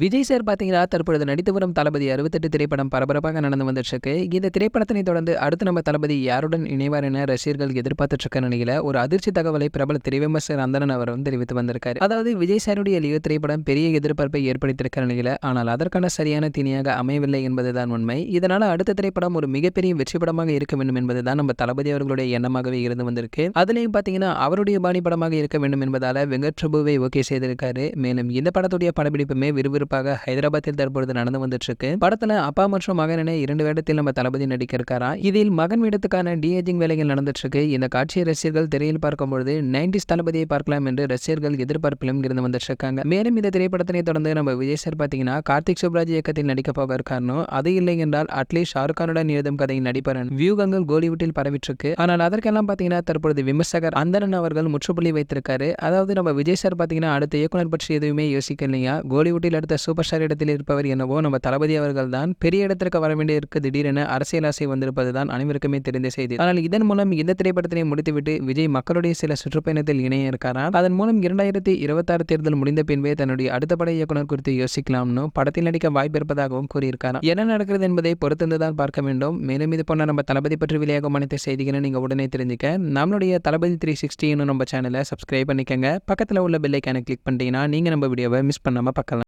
Vijay sir பார்த்தீங்களா தற்பொழுது நடித்து வரும் தளபதி அறுபத்தெட்டு திரைப்படம் பரபரப்பாக நடந்து வந்துட்டுருக்கு இந்த திரைப்படத்தினை தொடர்ந்து அடுத்து நம்ம தளபதி யாருடன் இணைவார் என ரசிகர்கள் இருக்க நிலையில் ஒரு அதிர்ச்சி தகவலை பிரபல திரைவிமர்சகர் அந்தனன் அவரும் தெரிவித்து வந்திருக்காரு அதாவது விஜய் சாருடைய லியோ திரைப்படம் பெரிய எதிர்பார்ப்பை ஏற்படுத்தியிருக்க நிலையில் ஆனால் அதற்கான சரியான தீனியாக அமையவில்லை என்பதுதான் உண்மை இதனால் அடுத்த திரைப்படம் ஒரு மிகப்பெரிய வெற்றி படமாக இருக்க வேண்டும் என்பதுதான் நம்ம தளபதி அவர்களுடைய எண்ணமாகவே இருந்து வந்திருக்கு அதுலேயும் பார்த்தீங்கன்னா அவருடைய பாணி படமாக இருக்க வேண்டும் என்பதால் வெங்கட் பிரபுவை ஓகே செய்திருக்காரு மேலும் இந்த படத்துடைய படப்பிடிப்புமே விரும்ப விறுவிறுப்பாக ஹைதராபாத்தில் தற்பொழுது நடந்து வந்துட்டு இருக்கு படத்துல அப்பா மற்றும் மகன் இரண்டு வேடத்தில் நம்ம தளபதி நடிக்க இருக்காரா இதில் மகன் வீடத்துக்கான டிஏஜிங் வேலைகள் நடந்துட்டு இருக்கு இந்த காட்சியை ரசிகர்கள் திரையில் பார்க்கும்பொழுது நைன்டிஸ் தளபதியை பார்க்கலாம் என்று ரசிகர்கள் எதிர்பார்ப்பிலும் இருந்து வந்துட்டு இருக்காங்க மேலும் இந்த திரைப்படத்தினை தொடர்ந்து நம்ம விஜய் சார் பாத்தீங்கன்னா கார்த்திக் சுப்ராஜ் இயக்கத்தில் நடிக்க போக அது இல்லை என்றால் அட்லீஸ்ட் ஷாருக் கானுடன் எழுதும் கதையில் நடிப்பார் வியூகங்கள் கோலிவுட்டில் பரவிட்டிருக்கு ஆனால் அதற்கெல்லாம் பாத்தீங்கன்னா தற்பொழுது விமர்சகர் அந்தரன் அவர்கள் முற்றுப்புள்ளி வைத்திருக்காரு அதாவது நம்ம விஜய் சார் பாத்தீங்கன்னா அடுத்த இயக்குனர் பற்றி எதுவுமே யோசிக்கலையா கோலிவுட்டில் அரசியல் அடுத்த சூப்பர் ஸ்டார் இடத்தில் இருப்பவர் என்னவோ நம்ம தளபதி அவர்கள் தான் பெரிய இடத்திற்கு வர வேண்டியிருக்கு திடீரென அரசியல் ஆசை வந்திருப்பது தான் அனைவருக்குமே தெரிந்த செய்தி ஆனால் இதன் மூலம் இந்த திரைப்படத்தினை முடித்துவிட்டு விஜய் மக்களுடைய சில சுற்றுப்பயணத்தில் இணைய இருக்காரா அதன் மூலம் இரண்டாயிரத்தி இருபத்தாறு தேர்தல் முடிந்த பின்பே தன்னுடைய அடுத்த பட இயக்குனர் குறித்து யோசிக்கலாம்னு படத்தில் நடிக்க வாய்ப்பு இருப்பதாகவும் கூறியிருக்காராம் என்ன நடக்கிறது என்பதை பொறுத்திருந்துதான் பார்க்க வேண்டும் மேலும் இது போன்ற நம்ம தளபதி பற்றி வெளியாகும் அனைத்து செய்திகளை நீங்கள் உடனே தெரிஞ்சுக்க நம்மளுடைய தளபதி த்ரீ சிக்ஸ்டின்னு நம்ம சேனலை சப்ஸ்கிரைப் பண்ணிக்கங்க பக்கத்தில் உள்ள பெல்லைக்கான கிளிக் பண்ணிட்டீங்கன்னா நீங்கள் நம்ம வீடியோவை மிஸ் பண்ணாமல் பார்க்கலாம்